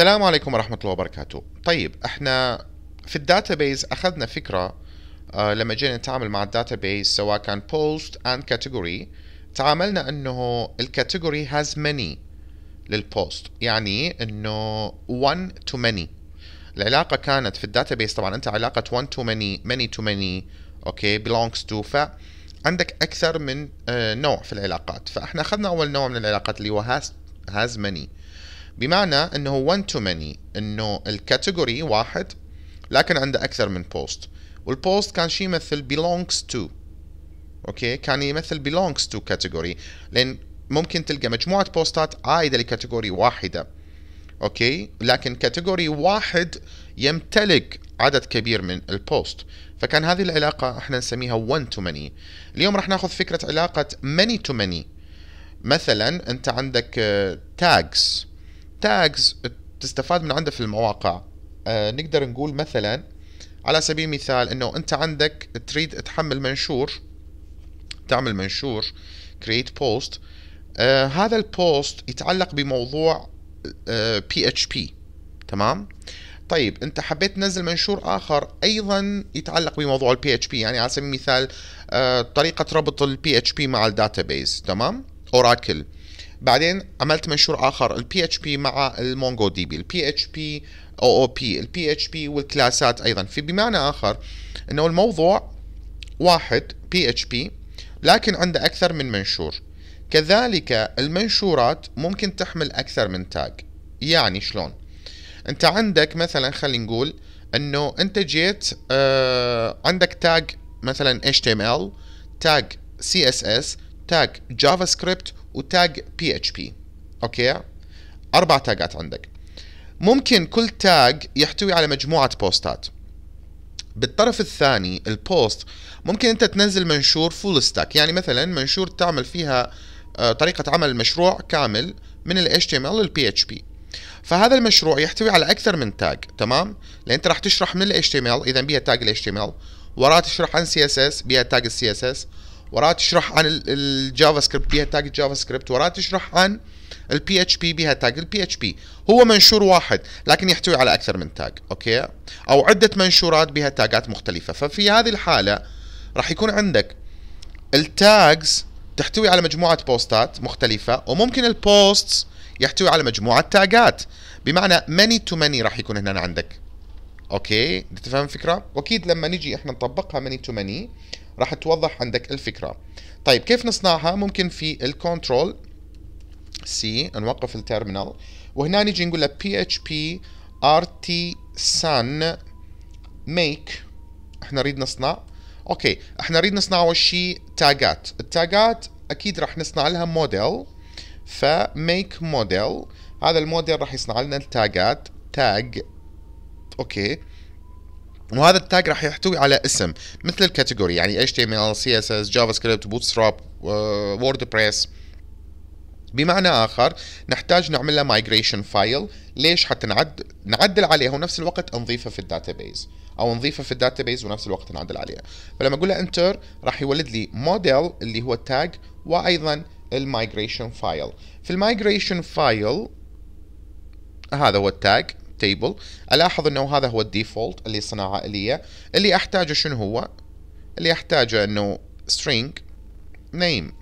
السلام عليكم ورحمة الله وبركاته طيب احنا في الداتابيز اخذنا فكرة آه لما جينا نتعامل مع الداتابيز سواء كان post and category تعاملنا انه الكاتيجوري has many للبوست يعني انه one to many العلاقة كانت في الداتابيز طبعا انت علاقة one to many many to many اوكي belongs to ف عندك اكثر من آه، نوع في العلاقات فاحنا اخذنا اول نوع من العلاقات اللي هو has has many بمعنى انه 1 تو many انه الكاتيجوري واحد لكن عنده اكثر من بوست والبوست كان شيء يمثل belongs to اوكي كان يمثل belongs to كاتيجوري لان ممكن تلقى مجموعه بوستات عايده لكاتيجوري واحده اوكي لكن كاتيجوري واحد يمتلك عدد كبير من البوست فكان هذه العلاقه احنا نسميها 1 تو many اليوم راح ناخذ فكره علاقه many تو many مثلا انت عندك تاجز آه، تاجز تستفاد من عنده في المواقع آه نقدر نقول مثلا على سبيل المثال انه انت عندك تريد تحمل منشور تعمل منشور كريت بوست آه هذا البوست يتعلق بموضوع اتش آه، بي تمام طيب انت حبيت تنزل منشور اخر ايضا يتعلق بموضوع البي اتش بي يعني على سبيل المثال آه طريقه ربط البي اتش بي مع الداتابيز تمام اوراكل بعدين عملت منشور اخر البي اتش بي مع المونجو دي بي البي اتش بي او او بي البي اتش بي والكلاسات ايضا في بمعنى اخر انه الموضوع واحد بي اتش بي لكن عنده اكثر من منشور كذلك المنشورات ممكن تحمل اكثر من تاج يعني شلون انت عندك مثلا خلينا نقول انه انت جيت آه عندك تاج مثلا HTML تاج CSS تاج جافا سكريبت وتاج بي اتش بي اوكي اربع تاجات عندك ممكن كل تاج يحتوي على مجموعه بوستات بالطرف الثاني البوست ممكن انت تنزل منشور فول ستاك يعني مثلا منشور تعمل فيها آه، طريقه عمل مشروع كامل من ال HTML لل PHP فهذا المشروع يحتوي على اكثر من تاج تمام لان انت راح تشرح من ال HTML اذا بيها تاج ال HTML وراه تشرح عن CSS بيها تاج ال CSS وراها تشرح عن الجافا سكريبت بيها تاج الجافا سكريبت وراها تشرح عن البي اتش بي بيها تاج البي اتش بي هو منشور واحد لكن يحتوي على اكثر من تاج اوكي او عده منشورات بها تاجات مختلفه ففي هذه الحاله راح يكون عندك التاجز تحتوي على مجموعه بوستات مختلفه وممكن البوستس يحتوي على مجموعه تاجات بمعنى ماني تو ماني راح يكون هنا عندك اوكي تفهم الفكره واكيد لما نجي احنا نطبقها ماني تو ماني راح توضح عندك الفكرة طيب كيف نصنعها ممكن في الكنترول سي نوقف التيرمينال وهنا نجي نقول له php artisan make احنا نريد نصنع اوكي احنا نريد نصنع اول شيء تاجات التاجات اكيد راح نصنع لها موديل فميك موديل هذا الموديل راح يصنع لنا التاجات تاج اوكي وهذا التاج راح يحتوي على اسم مثل الكاتيجوري يعني HTML, CSS, JavaScript, Bootstrap, آه، WordPress بمعنى آخر نحتاج نعمل له مايجريشن فايل ليش حتى نعد نعدل عليها ونفس الوقت نضيفها في الداتابيز او نضيفها في الداتابيز ونفس الوقت نعدل عليها فلما اقول له انتر راح يولد لي موديل اللي هو التاج وايضا المايجريشن فايل في المايجريشن فايل هذا هو التاج تيبل الاحظ انه هذا هو الديفولت اللي صناعه اليه اللي احتاجه شنو هو اللي احتاجه انه string name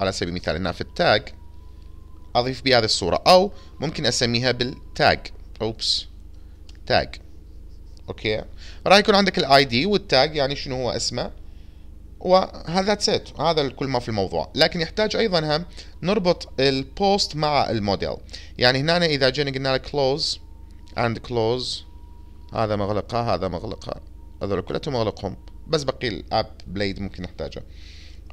على سبيل المثال هنا في التاج اضيف بهذه الصوره او ممكن اسميها بالتاج اوبس تاج اوكي راح يكون عندك الاي دي والتاج يعني شنو هو اسمه وهذا سيت هذا كل ما في الموضوع لكن يحتاج ايضا هم نربط البوست مع الموديل يعني هنا اذا جينا قلنا له close and close هذا مغلقه هذا مغلقه هذول كلهم مغلقهم بس بقي الاب بليد ممكن نحتاجه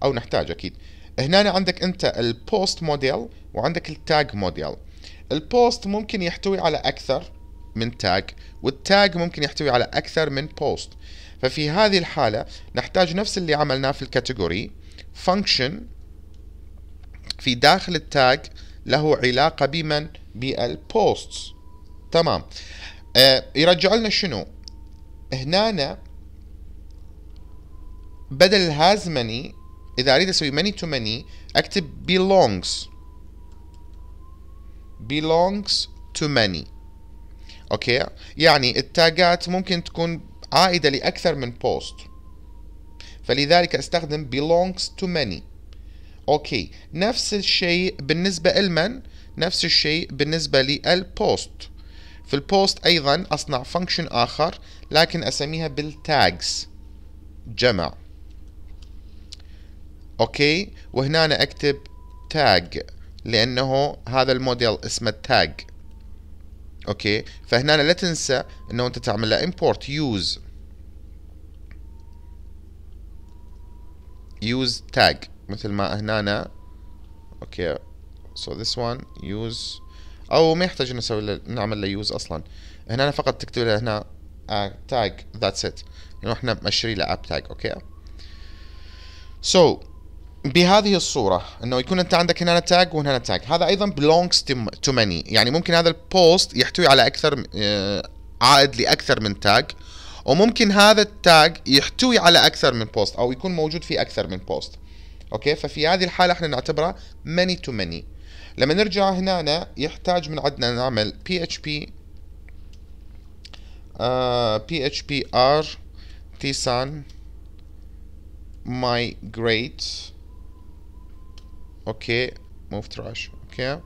او نحتاج اكيد هنا عندك انت البوست موديل وعندك التاج موديل البوست ممكن يحتوي على اكثر من تاج والتاج ممكن يحتوي على اكثر من بوست ففي هذه الحاله نحتاج نفس اللي عملناه في الكاتيجوري فانكشن في داخل التاج له علاقه بمن بالبوستس تمام آه يرجع لنا شنو هنا بدل هاز ماني اذا اريد اسوي ماني تو ماني اكتب belongs belongs to many اوكي يعني التاجات ممكن تكون عائده لاكثر من بوست فلذلك استخدم belongs to many اوكي نفس الشيء بالنسبه لمن نفس الشيء بالنسبه للبوست في البوست ايضا اصنع فانكشن اخر لكن اسميها بالتاجز جمع اوكي وهنا أنا اكتب تاج لانه هذا الموديل اسمه تاج اوكي فهنا لا تنسى انه انت تعمل له import use use tag مثل ما هنا اوكي so this one use او ما يحتاج نسوي نعمل له يوز اصلا هنا أنا فقط تكتب له هنا تاج ذاتس ات لانه احنا مشري له اب تاج اوكي سو بهذه الصوره انه يكون انت عندك هنا تاج وهنا تاج هذا ايضا belongs to many يعني ممكن هذا البوست يحتوي على اكثر آه، عائد لاكثر من تاج وممكن هذا التاج يحتوي على اكثر من بوست او يكون موجود في اكثر من بوست اوكي ففي هذه الحاله احنا نعتبره many to many لما نرجع هنا أنا يحتاج من عندنا نعمل php php آه، r tsan migrate اوكي move trash اوكي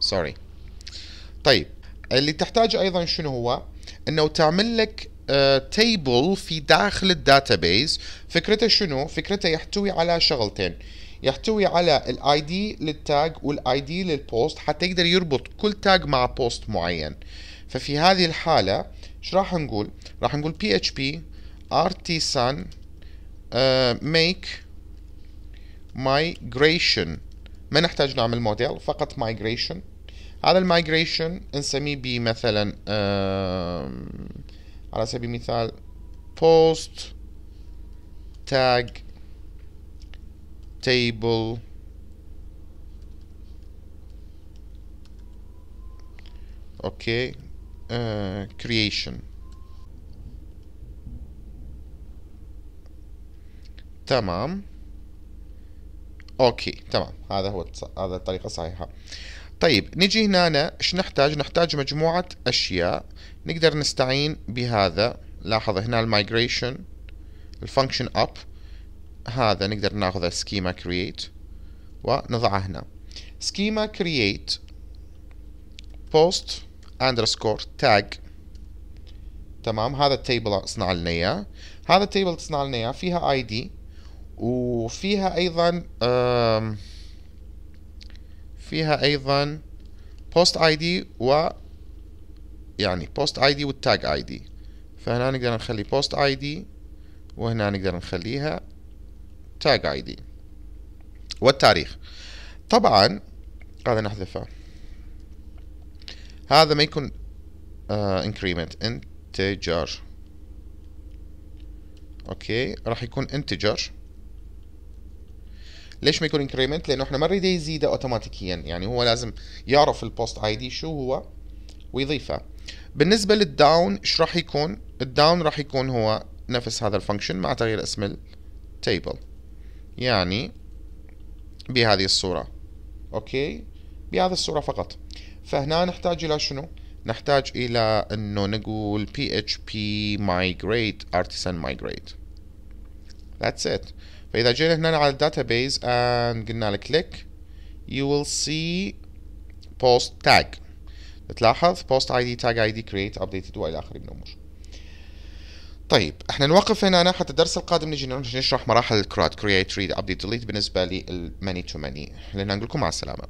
سوري طيب اللي تحتاج ايضا شنو هو انه تعمل لك تيبل آه، uh, في داخل الداتابيز فكرته شنو فكرته يحتوي على شغلتين يحتوي على الاي دي للتاج والاي دي للبوست حتى يقدر يربط كل تاج مع بوست معين ففي هذه الحالة ايش راح نقول راح نقول php artisan آه، make migration ما نحتاج نعمل موديل فقط migration هذا المايجريشن نسميه بمثلا على سبيل المثال post tag table okay uh, creation تمام اوكي تمام هذا هو هذا الطريقه الصحيحه طيب نجي هنا ايش نحتاج نحتاج مجموعه اشياء نقدر نستعين بهذا لاحظ هنا المايجريشن الفانكشن اب هذا نقدر ناخذ سكيما كرييت ونضعه هنا سكيما كرييت بوست اندرسكور تاج تمام هذا التيبل صنع لنا اياه هذا التيبل صنع لنا اياه فيها اي دي وفيها ايضا فيها ايضا بوست اي دي و يعني بوست اي دي والتاج اي دي فهنا نقدر نخلي بوست اي دي وهنا نقدر نخليها tag ID والتاريخ طبعا هذا نحذفه هذا ما يكون uh, increment integer اوكي راح يكون integer ليش ما يكون انكريمنت لانه احنا ما نريده يزيده اوتوماتيكيا يعني هو لازم يعرف البوست اي دي شو هو ويضيفه بالنسبه للداون ايش راح يكون الداون راح يكون هو نفس هذا الفانكشن مع تغيير اسم التيبل يعني بهذه الصورة أوكي بهذه الصورة فقط فهنا نحتاج إلى شنو؟ نحتاج إلى أنه نقول php migrate artisan migrate that's it فإذا جينا هنا على database and قلنا له click you will see post tag تلاحظ post id tag id create updated وإلى آخره من الأمور طيب احنا نوقف هنا أنا حتى الدرس القادم نجي نعم، نشرح مراحل الكراد كرييت ريد ابديت ديليت بالنسبه للماني تو ماني لان نقول لكم مع السلامه